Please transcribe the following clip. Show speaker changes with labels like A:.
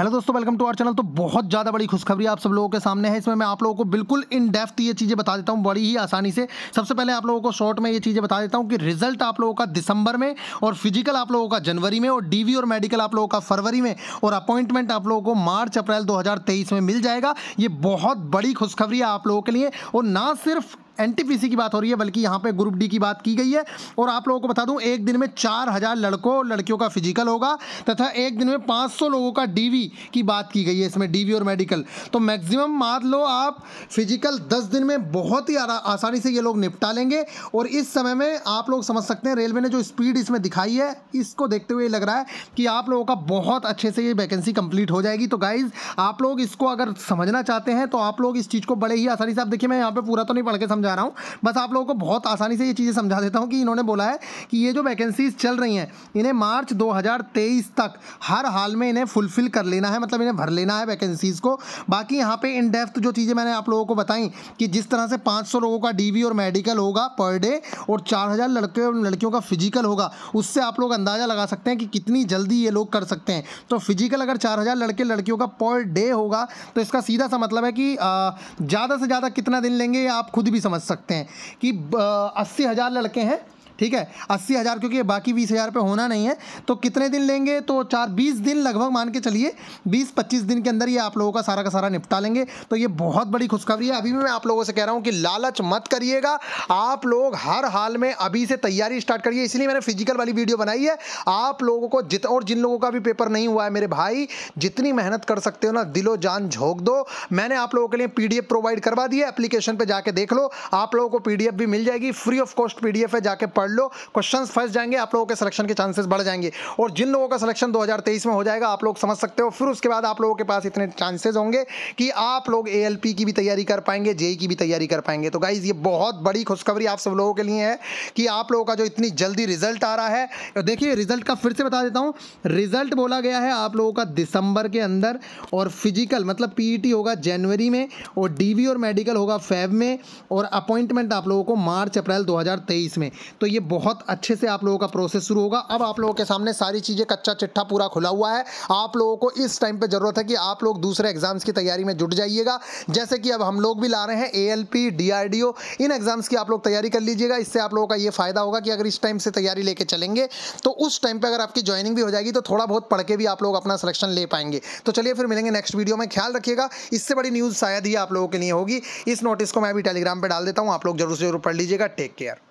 A: hello दोस्तों welcome to our channel तो बहुत ज़्यादा बड़ी खुशखबरी आप सब लोगों के सामने है इसमें मैं आप लोगों को बिल्कुल इन डेप्थ ये चीज़ें बता देता हूँ बड़ी ही आसानी से सबसे पहले आप लोगों को शॉर्ट में ये चीज़ें बता देता हूँ कि रिजल्ट आप लोगों का दिसंबर में और फिजिकल आप लोगों का जनवरी में और डी और मेडिकल आप लोगों का फरवरी में और अपॉइंटमेंट आप लोगों को मार्च अप्रैल दो में मिल जाएगा ये बहुत बड़ी खुशखबरी है आप लोगों के लिए और ना सिर्फ एनटीपीसी की बात हो रही है बल्कि यहाँ पे ग्रुप डी की बात की गई है और आप लोगों को बता दूं एक दिन में चार हजार लड़कों और लड़कियों का फिजिकल होगा तथा एक दिन में सौ लोगों का डीवी की बात की गई है इसमें डीवी और मेडिकल तो मैक्सिमम मान लो आप फिजिकल दस दिन में बहुत ही आसानी से ये लोग निपटा लेंगे और इस समय में आप लोग समझ सकते हैं रेलवे ने जो स्पीड इसमें दिखाई है इसको देखते हुए लग रहा है कि आप लोगों का बहुत अच्छे से ये वैकेंसी कंप्लीट हो जाएगी तो गाइज आप लोग इसको अगर समझना चाहते हैं तो आप लोग इस चीज़ को बड़े ही आसानी से आप देखिए मैं यहाँ पे पूरा तो नहीं पढ़ के समझा समझा रहा हूँ बस आप लोगों को बहुत आसानी से ये चीज़ें समझा देता हूँ कि इन्होंने बोला है कि ये जो वैकेंसीज चल रही हैं इन्हें मार्च 2023 तक हर हाल में इन्हें फुलफिल कर लेना है मतलब इन्हें भर लेना है वैकेंसीज़ को बाकी यहाँ पर इन डेप्थ जो चीज़ें मैंने आप लोगों को बताई कि जिस तरह से पाँच लोगों का डी और मेडिकल होगा पर डे और 4000 लड़के और लड़कियों का फिजिकल होगा उससे आप लोग अंदाज़ा लगा सकते हैं कि कितनी जल्दी ये लोग कर सकते हैं तो फिजिकल अगर 4000 लड़के लड़कियों का पर डे होगा तो इसका सीधा सा मतलब है कि ज़्यादा से ज़्यादा कितना दिन लेंगे आप खुद भी समझ समझ सकते हैं कि अस्सी हज़ार लड़के हैं ठीक है अस्सी हज़ार क्योंकि बाकी बीस हज़ार पे होना नहीं है तो कितने दिन लेंगे तो चार बीस दिन लगभग मान के चलिए बीस पच्चीस दिन के अंदर ये आप लोगों का सारा का सारा निपटा लेंगे तो ये बहुत बड़ी खुशखबरी है अभी भी मैं आप लोगों से कह रहा हूँ कि लालच मत करिएगा आप लोग हर हाल में अभी से तैयारी स्टार्ट करिए इसलिए मैंने फिजिकल वाली वीडियो बनाई है आप लोगों को जित और जिन लोगों का भी पेपर नहीं हुआ है मेरे भाई जितनी मेहनत कर सकते हो ना दिलो जान झोंक दो मैंने आप लोगों के लिए पीडीएफ प्रोवाइड करवा दी है एप्लीकेशन पर जाके देख लो आप लोगों को पीडीएफ भी मिल जाएगी फ्री ऑफ कॉस्ट पीडीएफ है जाके पढ़ पढ़ लो क्वेश्चन फंस जाएंगे आप लोगों के सिलेक्शन के चांसेस बढ़ जाएंगे और जिन लोगों का सिलेक्शन दो में हो जाएगा आप लोग समझ सकते हो फिर उसके बाद आप लोगों के पास इतने चांसेज होंगे कि आप लोग ए की भी तैयारी कर पाएंगे जेई e की भी तैयारी कर पाएंगे तो गाइज़ ये बहुत बड़ी खुशखबरी आप सब लोगों के लिए है कि आप लोगों का जो इतनी जल्दी रिजल्ट आ रहा है देखिए रिजल्ट का फिर से बता देता हूँ रिजल्ट बोला गया है आप लोगों का दिसंबर के अंदर और फिजिकल मतलब पीईटी e होगा जनवरी में और डीवी और मेडिकल होगा फेब में और अपॉइंटमेंट आप लोगों को मार्च अप्रैल 2023 में तो ये ये बहुत अच्छे से आप लोगों का प्रोसेस शुरू होगा अब आप लोगों के सामने सारी चीज़ें कच्चा चिट्ठा पूरा खुला हुआ है आप लोगों को इस टाइम पर ज़रूरत है कि आप लोग दूसरे एग्जाम्स की तैयारी में जुट जाइएगा जैसे कि अब हम लोग भी ला रहे हैं ए एल इन एग्जाम्स की आप लोग तैयारी कर लीजिएगा इससे आप लोगों का ये फ़ायदा होगा कि अगर इस टाइम से तैयारी लेके चलेंगे तो उस टाइम पर अगर आपकी ज्वाइनिंग भी हो जाएगी तो थोड़ा बहुत पढ़ के भी आप लोग अपना सिलेक्शन ले पाएंगे तो चलिए फिर मिलेंगे नेक्स्ट वीडियो में ख्याल रखिएगा इससे बड़ी न्यूज़ शायद ही आप लोगों के लिए होगी इस नोटिस को मैं अभी टेलीग्राम पर डाल देता हूँ आप लोग जरूर से जरूर पढ़ लीजिएगा टेक केयर